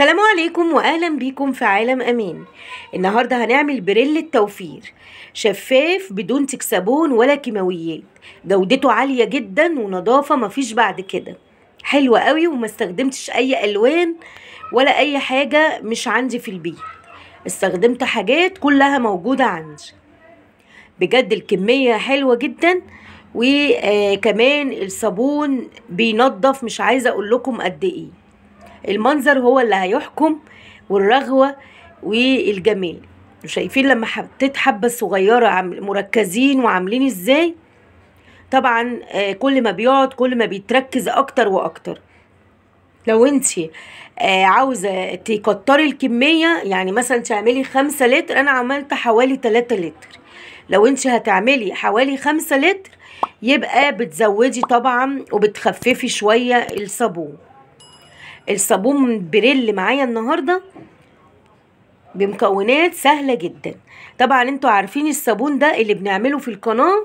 السلام عليكم واهلا بيكم في عالم امين النهارده هنعمل بريل التوفير شفاف بدون تكسبون ولا كيماويات جودته عاليه جدا ونظافه مفيش بعد كده حلوه قوي وما استخدمتش اي الوان ولا اي حاجه مش عندي في البيت استخدمت حاجات كلها موجوده عندي بجد الكميه حلوه جدا وكمان الصابون بينظف مش عايزه اقول لكم قد ايه المنظر هو اللي هيحكم والرغوة والجمال شايفين لما حطيت حبة صغيرة مركزين وعاملين ازاي طبعا آه، كل ما بيقعد كل ما بيتركز اكتر واكتر لو انت آه، عاوزة تكتري الكمية يعني مثلا تعملي خمسة لتر انا عملت حوالي تلاتة لتر لو انت هتعملي حوالي خمسة لتر يبقى بتزودي طبعا وبتخففي شوية الصابون الصابون بريل معايا النهارده بمكونات سهله جدا طبعا انتوا عارفين الصابون ده اللي بنعمله في القناه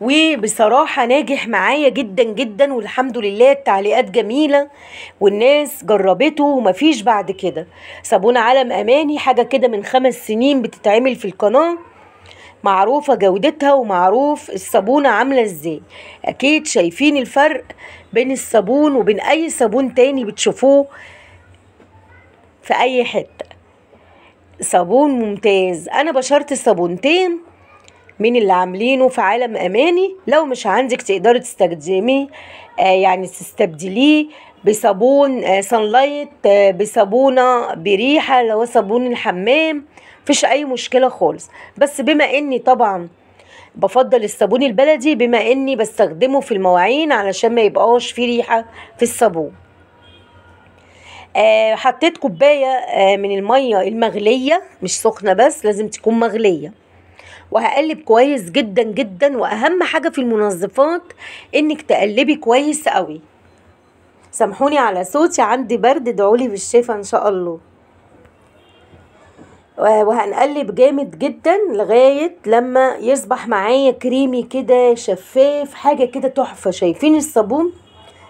وبصراحة ناجح معايا جدا جدا والحمد لله التعليقات جميلة والناس جربته ومفيش بعد كده صابون علم أماني حاجة كده من خمس سنين بتتعمل في القناة معروفة جودتها ومعروف الصابونة عاملة ازاي اكيد شايفين الفرق بين الصابون وبين اي صابون تاني بتشوفوه في اي حتة صابون ممتاز انا بشرت صابونتين من اللي عاملينه في عالم اماني لو مش عندك تقدري تستخدميه آه يعني تستبدليه بصابون آه سانلايت آه بصابونه بريحه لو هو صابون الحمام مفيش اي مشكله خالص بس بما اني طبعا بفضل الصابون البلدي بما اني بستخدمه في المواعين علشان ما يبقاش فيه ريحه في الصابون آه حطيت كوبايه آه من الميه المغليه مش سخنه بس لازم تكون مغليه وهقلب كويس جدا جدا واهم حاجه في المنظفات انك تقلبي كويس قوي سامحوني على صوتي عندي برد ادعولي بالشفا ان شاء الله وهنقلب جامد جدا لغاية لما يصبح معايا كريمي كده شفاف حاجة كده تحفة شايفين الصابون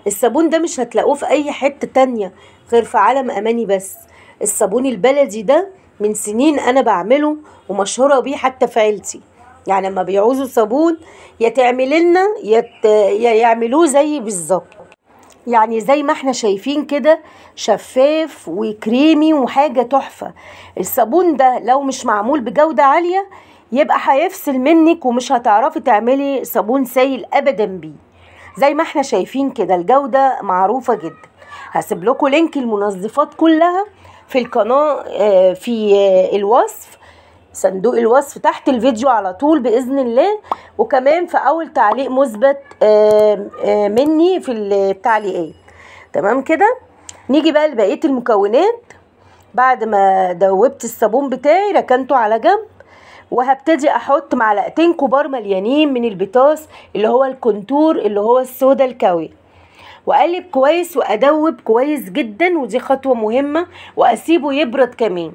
الصابون ده مش هتلاقوه في اي حتة تانية غير في عالم اماني بس الصابون البلدي ده من سنين انا بعمله ومشهورة بيه حتى في عيلتي يعني لما بيعوزوا صابون يا لنا يا يعملوه زيي بالظبط يعني زي ما احنا شايفين كده شفاف وكريمي وحاجة تحفة الصابون ده لو مش معمول بجودة عالية يبقى هيفصل منك ومش هتعرفي تعملي صابون سايل ابدا بيه زي ما احنا شايفين كده الجودة معروفة جدا هسيب لكم لينك المنظفات كلها في القناة آه، في آه، الوصف صندوق الوصف تحت الفيديو على طول باذن الله وكمان في اول تعليق مثبت آه، آه، مني في التعليقات تمام كده نيجي بقى لبقيه المكونات بعد ما دوبت الصابون بتاعي ركنته على جنب وهبتدي احط معلقتين كبار مليانين من البطاس اللي هو الكونتور اللي هو السودا الكوي واقلب كويس وادوب كويس جدا ودي خطوه مهمه واسيبه يبرد كمان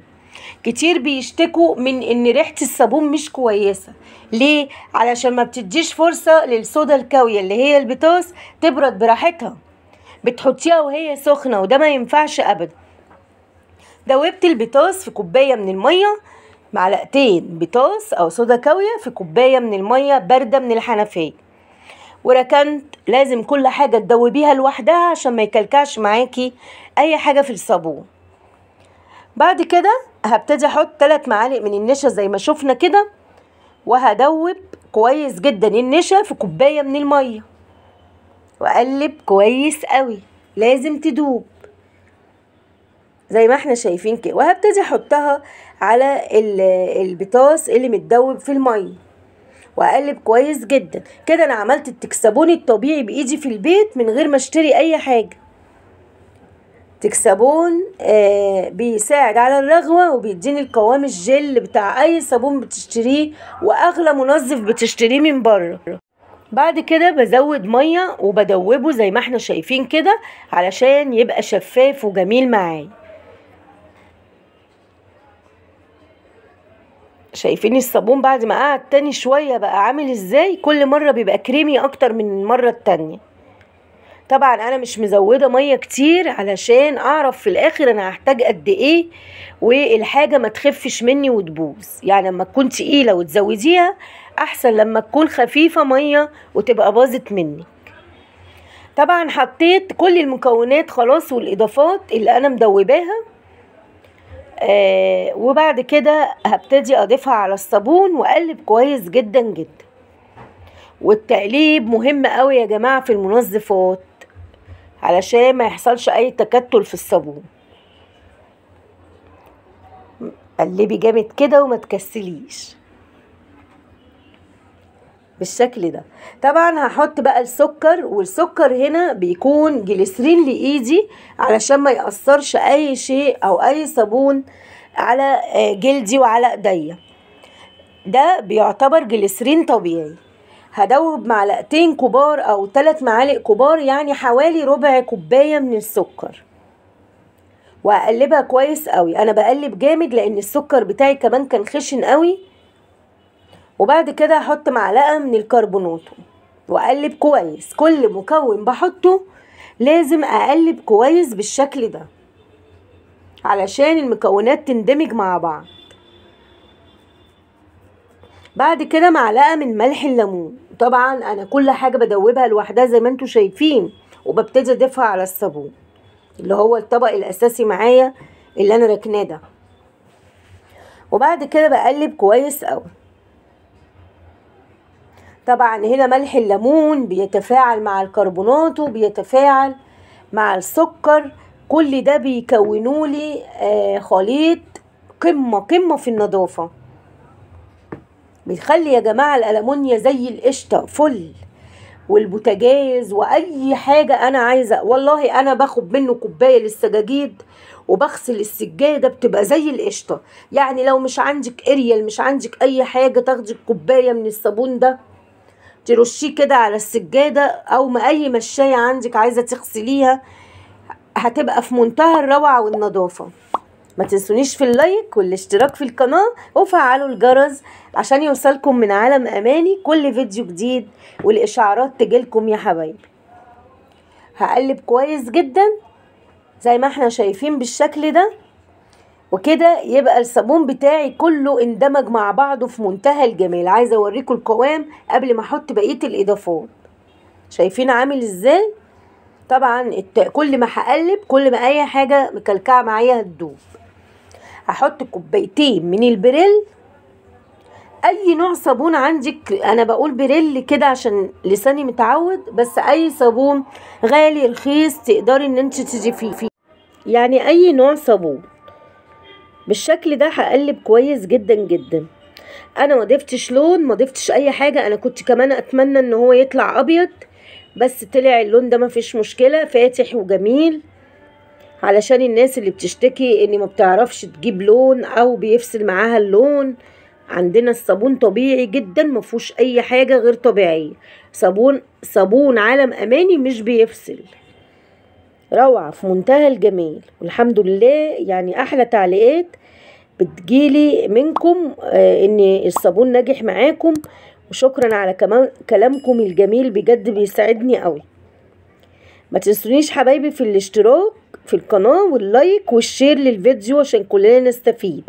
كتير بيشتكوا من ان ريحه الصابون مش كويسه ليه علشان ما بتديش فرصه للصودا الكاويه اللي هي البتاس تبرد براحتها بتحطيها وهي سخنه وده ما ينفعش ابدا دوبت البتاس في كوبايه من الميه معلقتين بتاس او صودا كاويه في كوبايه من الميه بارده من الحنفيه وركنت لازم كل حاجه تدوبيها لوحدها عشان ما يكلكعش معاكي اي حاجه في الصابون بعد كده هبتدي احط ثلاث معالق من النشا زي ما شفنا كده وهدوب كويس جدا النشا في كوبايه من الميه واقلب كويس قوي لازم تدوب زي ما احنا شايفين كده وهبتدي احطها على البطاس اللي متدوب في الميه واقلب كويس جدا كده انا عملت التكسبوني الطبيعي بايدي في البيت من غير ما اشتري اي حاجه تكسبون آه، بيساعد على الرغوة وبيديني القوام الجل بتاع أي صابون بتشتريه وأغلى منظف بتشتريه من بره بعد كده بزود مية وبدوبه زي ما احنا شايفين كده علشان يبقى شفاف وجميل معايا شايفين الصابون بعد ما قعد تاني شوية بقى عامل ازاي كل مرة بيبقى كريمي اكتر من المرة التانية طبعا انا مش مزوده ميه كتير علشان اعرف في الاخر انا هحتاج قد ايه والحاجه ما تخفش مني وتبوظ يعني لما تكون تقيله وتزوديها احسن لما تكون خفيفه ميه وتبقى باظت منك طبعا حطيت كل المكونات خلاص والاضافات اللي انا مدوباها آه وبعد كده هبتدي اضيفها على الصابون واقلب كويس جدا جدا والتقليب مهم قوي يا جماعه في المنظفات علشان ما يحصلش اي تكتل في الصابون قلبي جامد كده وما تكسليش بالشكل ده طبعا هحط بقى السكر والسكر هنا بيكون جليسرين لايدي علشان ما ياثرش اي شيء او اي صابون على آه، جلدي وعلى ايديا ده بيعتبر جليسرين طبيعي هدوب معلقتين كبار او ثلاث معالق كبار يعني حوالي ربع كوبايه من السكر وهقلبها كويس قوي انا بقلب جامد لان السكر بتاعي كمان كان خشن قوي وبعد كده هحط معلقه من الكربوناتو واقلب كويس كل مكون بحطه لازم اقلب كويس بالشكل ده علشان المكونات تندمج مع بعض بعد كده معلقه من ملح الليمون طبعا انا كل حاجه بدوبها لوحدها زي ما انتم شايفين وببتدي اضيفها على الصابون اللي هو الطبق الاساسي معايا اللي انا راكناه ده وبعد كده بقلب كويس قوي طبعا هنا ملح الليمون بيتفاعل مع الكربونات وبيتفاعل مع السكر كل ده بيكونولي آه، خليط قمه قمه في النظافه بيخلي يا جماعة الألمونيا زي القشطة فل والبوتاجاز واي حاجه انا عايزه والله انا باخد منه كوبايه للسجاجيد وبغسل السجاده بتبقى زي القشطه يعني لو مش عندك اريال مش عندك اي حاجه تاخدي كوبايه من الصابون ده ترشيه كده على السجاده او ما اي مشايه عندك عايزه تغسليها هتبقى في منتهى الروعه والنظافه ما تنسونيش في اللايك والاشتراك في القناة وفعلوا الجرس عشان يوصلكم من عالم أماني كل فيديو جديد والإشعارات تجيلكم يا حبايبي هقلب كويس جدا زي ما احنا شايفين بالشكل ده وكده يبقى الصابون بتاعي كله اندمج مع بعضه في منتهى الجمال عايزه اوريكم القوام قبل ما احط بقيه الاضافات شايفين عامل ازاي طبعا كل ما هقلب كل ما اي حاجه مكلكعه معايا هتدوب هحط كوبايتين من البريل اي نوع صابون عندك انا بقول بريل كده عشان لساني متعود بس اي صابون غالي رخيص تقدري ان انت تجي فيه, فيه يعني اي نوع صابون بالشكل ده هقلب كويس جدا جدا انا ما ضفتش لون ما ضفتش اي حاجه انا كنت كمان اتمنى ان هو يطلع ابيض بس طلع اللون ده ما فيش مشكله فاتح وجميل علشان الناس اللي بتشتكي ان ما بتعرفش تجيب لون او بيفصل معاها اللون عندنا الصابون طبيعي جدا ما فيهوش اي حاجه غير طبيعيه صابون صابون عالم اماني مش بيفصل روعه في منتهى الجمال والحمد لله يعني احلى تعليقات بتجيلي منكم آه، ان الصابون ناجح معاكم وشكرا على كمان كلامكم الجميل بجد بيساعدني قوي ما تنسونيش حبايبي في الاشتراك في القناة واللايك والشير للفيديو عشان كلنا نستفيد